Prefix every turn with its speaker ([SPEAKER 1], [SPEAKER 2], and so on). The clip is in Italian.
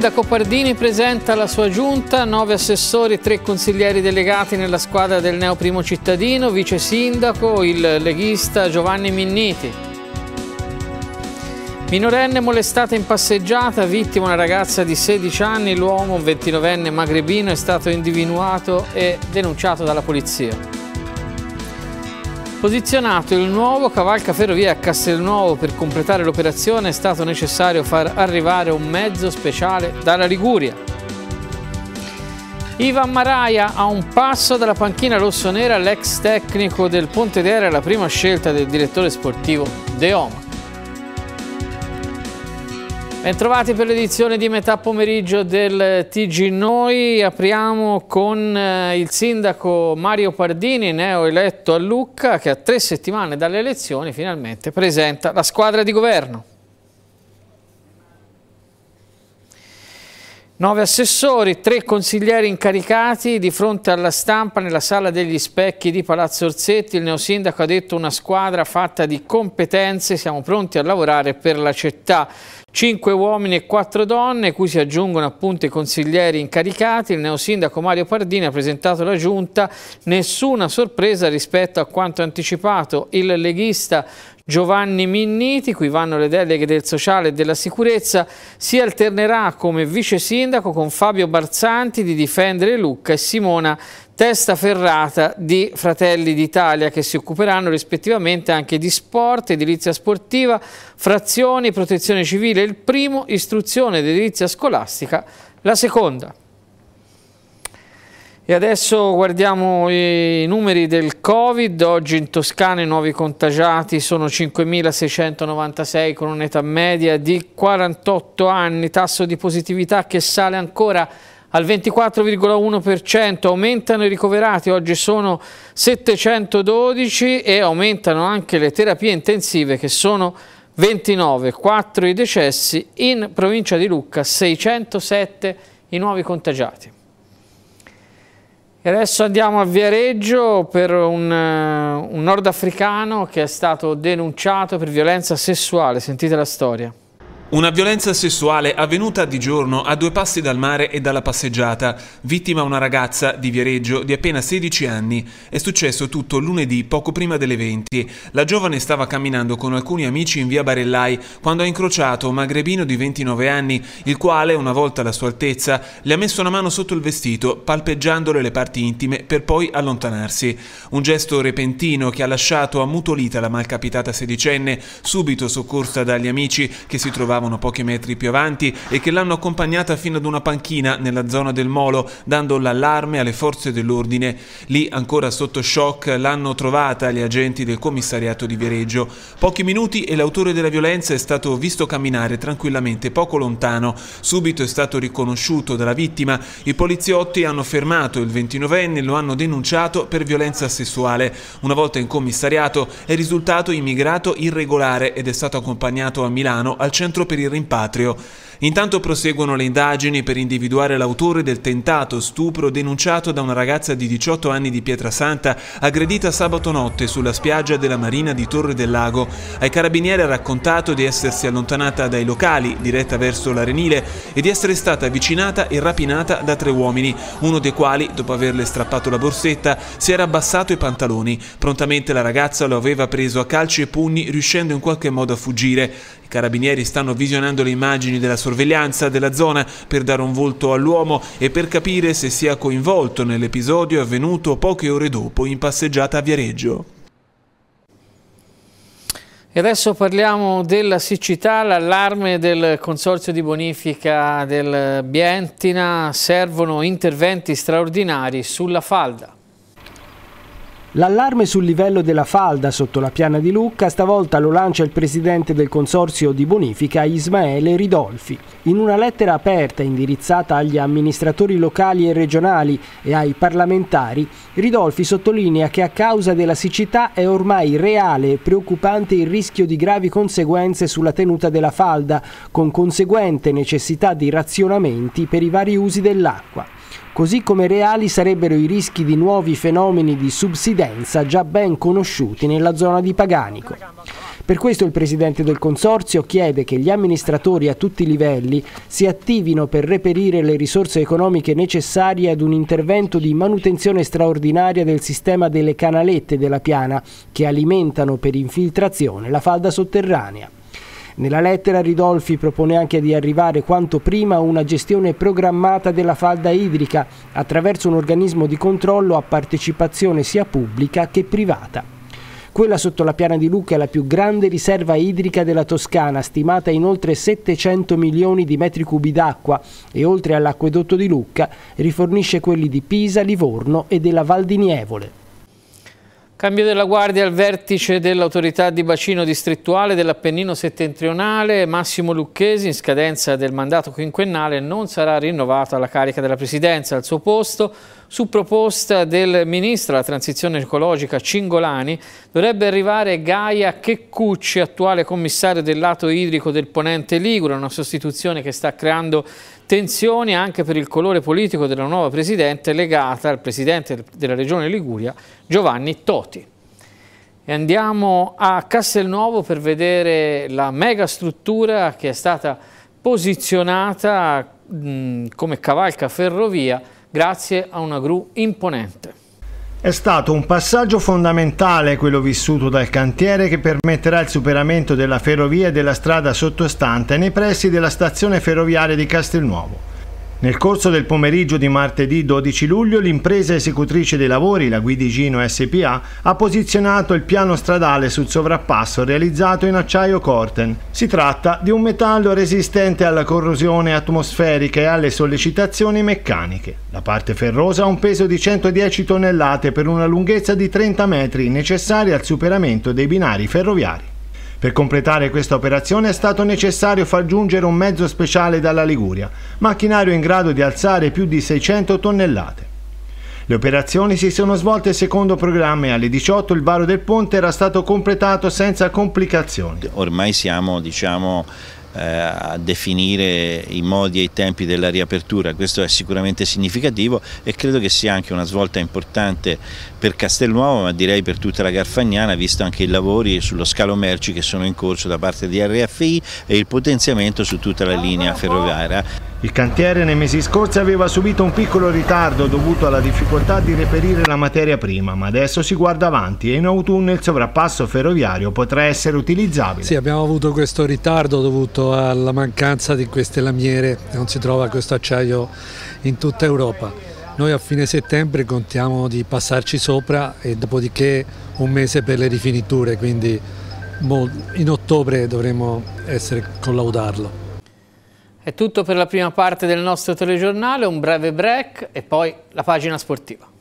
[SPEAKER 1] sindaco Pardini presenta la sua giunta, nove assessori e tre consiglieri delegati nella squadra del neo primo cittadino, vice sindaco, il leghista Giovanni Minniti. Minorenne molestata in passeggiata, vittima una ragazza di 16 anni, l'uomo, un 29enne magrebino, è stato individuato e denunciato dalla polizia. Posizionato il nuovo cavalca ferrovia a Castelnuovo per completare l'operazione è stato necessario far arrivare un mezzo speciale dalla Liguria. Ivan Maraia a un passo dalla panchina rossonera l'ex tecnico del Pontedera è la prima scelta del direttore sportivo De Oma. Bentrovati per l'edizione di metà pomeriggio del TG Noi. Apriamo con eh, il sindaco Mario Pardini, neo eletto a Lucca, che a tre settimane dalle elezioni finalmente presenta la squadra di governo. Nove assessori, tre consiglieri incaricati di fronte alla stampa nella sala degli specchi di Palazzo Orsetti. Il neosindaco ha detto una squadra fatta di competenze, siamo pronti a lavorare per la città. Cinque uomini e quattro donne, cui si aggiungono appunto i consiglieri incaricati. Il neosindaco Mario Pardini ha presentato la giunta. Nessuna sorpresa rispetto a quanto anticipato. Il leghista Giovanni Minniti, cui vanno le deleghe del sociale e della sicurezza, si alternerà come vice sindaco con Fabio Barzanti di Difendere Lucca e Simona Testaferrata di Fratelli d'Italia che si occuperanno rispettivamente anche di sport, edilizia sportiva, frazioni, protezione civile il primo, istruzione ed edilizia scolastica la seconda. E adesso guardiamo i numeri del Covid, oggi in Toscana i nuovi contagiati sono 5.696 con un'età media di 48 anni, tasso di positività che sale ancora al 24,1%, aumentano i ricoverati, oggi sono 712 e aumentano anche le terapie intensive che sono 29, 4 i decessi, in provincia di Lucca 607 i nuovi contagiati. E adesso andiamo a Viareggio per un, eh, un nordafricano che è stato denunciato per violenza sessuale. Sentite la storia.
[SPEAKER 2] Una violenza sessuale avvenuta di giorno a due passi dal mare e dalla passeggiata, vittima una ragazza di Viareggio di appena 16 anni. È successo tutto lunedì poco prima delle 20. La giovane stava camminando con alcuni amici in via Barellai quando ha incrociato un magrebino di 29 anni, il quale, una volta alla sua altezza, le ha messo una mano sotto il vestito, palpeggiandole le parti intime per poi allontanarsi. Un gesto repentino che ha lasciato ammutolita la malcapitata sedicenne, subito soccorsa dagli amici che si trovavano parlavano pochi metri più avanti e che l'hanno accompagnata fino ad una panchina nella zona del molo, dando l'allarme alle forze dell'ordine. Lì, ancora sotto shock, l'hanno trovata gli agenti del commissariato di Viareggio. Pochi minuti e l'autore della violenza è stato visto camminare tranquillamente poco lontano. Subito è stato riconosciuto dalla vittima. I poliziotti hanno fermato il 29enne e lo hanno denunciato per violenza sessuale. Una volta in commissariato è risultato immigrato irregolare ed è stato accompagnato a Milano al centro per il rimpatrio Intanto proseguono le indagini per individuare l'autore del tentato stupro denunciato da una ragazza di 18 anni di Pietrasanta aggredita sabato notte sulla spiaggia della Marina di Torre del Lago. Ai carabinieri ha raccontato di essersi allontanata dai locali, diretta verso l'arenile, e di essere stata avvicinata e rapinata da tre uomini, uno dei quali, dopo averle strappato la borsetta, si era abbassato i pantaloni. Prontamente la ragazza lo aveva preso a calci e pugni, riuscendo in qualche modo a fuggire. I carabinieri stanno visionando le immagini della sua sorveglianza della zona per dare un volto all'uomo e per capire se sia coinvolto nell'episodio avvenuto poche ore dopo in passeggiata a Viareggio.
[SPEAKER 1] E adesso parliamo della siccità, l'allarme del Consorzio di Bonifica del Bientina, servono interventi straordinari sulla falda.
[SPEAKER 3] L'allarme sul livello della falda sotto la piana di Lucca stavolta lo lancia il presidente del consorzio di bonifica Ismaele Ridolfi. In una lettera aperta indirizzata agli amministratori locali e regionali e ai parlamentari, Ridolfi sottolinea che a causa della siccità è ormai reale e preoccupante il rischio di gravi conseguenze sulla tenuta della falda, con conseguente necessità di razionamenti per i vari usi dell'acqua così come reali sarebbero i rischi di nuovi fenomeni di subsidenza già ben conosciuti nella zona di Paganico. Per questo il presidente del consorzio chiede che gli amministratori a tutti i livelli si attivino per reperire le risorse economiche necessarie ad un intervento di manutenzione straordinaria del sistema delle canalette della piana che alimentano per infiltrazione la falda sotterranea. Nella lettera Ridolfi propone anche di arrivare quanto prima a una gestione programmata della falda idrica attraverso un organismo di controllo a partecipazione sia pubblica che privata. Quella sotto la piana di Lucca è la più grande riserva idrica della Toscana, stimata in oltre 700 milioni di metri cubi d'acqua e oltre all'acquedotto di Lucca rifornisce quelli di Pisa, Livorno e della Val di Nievole.
[SPEAKER 1] Cambio della guardia al vertice dell'autorità di bacino distrittuale dell'Appennino settentrionale, Massimo Lucchesi in scadenza del mandato quinquennale non sarà rinnovato alla carica della presidenza al suo posto. Su proposta del ministro della transizione ecologica Cingolani dovrebbe arrivare Gaia Checcucci, attuale commissario del lato idrico del Ponente Ligure, una sostituzione che sta creando tensioni anche per il colore politico della nuova presidente legata al presidente della regione Liguria Giovanni Toti. E andiamo a Castelnuovo per vedere la mega struttura che è stata posizionata mh, come cavalca ferrovia grazie a una gru imponente.
[SPEAKER 4] È stato un passaggio fondamentale quello vissuto dal cantiere che permetterà il superamento della ferrovia e della strada sottostante nei pressi della stazione ferroviaria di Castelnuovo. Nel corso del pomeriggio di martedì 12 luglio l'impresa esecutrice dei lavori, la Guidigino SPA, ha posizionato il piano stradale sul sovrappasso realizzato in acciaio Corten. Si tratta di un metallo resistente alla corrosione atmosferica e alle sollecitazioni meccaniche. La parte ferrosa ha un peso di 110 tonnellate per una lunghezza di 30 metri necessaria al superamento dei binari ferroviari. Per completare questa operazione è stato necessario far giungere un mezzo speciale dalla Liguria, macchinario in grado di alzare più di 600 tonnellate. Le operazioni si sono svolte secondo programma e alle 18 il varo del ponte era stato completato senza complicazioni. Ormai siamo diciamo, eh, a definire i modi e i tempi della riapertura, questo è sicuramente significativo e credo che sia anche una svolta importante per Castelnuovo ma direi per tutta la Garfagnana visto anche i lavori sullo scalo merci che sono in corso da parte di RFI e il potenziamento su tutta la linea ferroviaria. Il cantiere nei mesi scorsi aveva subito un piccolo ritardo dovuto alla difficoltà di reperire la materia prima, ma adesso si guarda avanti e in autunno il sovrappasso ferroviario potrà essere utilizzabile. Sì, abbiamo avuto questo ritardo dovuto alla mancanza di queste lamiere, non si trova questo acciaio in tutta Europa. Noi a fine settembre contiamo di passarci sopra e dopodiché un mese per le rifiniture, quindi in ottobre dovremo essere collaudarlo.
[SPEAKER 1] È tutto per la prima parte del nostro telegiornale, un breve break e poi la pagina sportiva.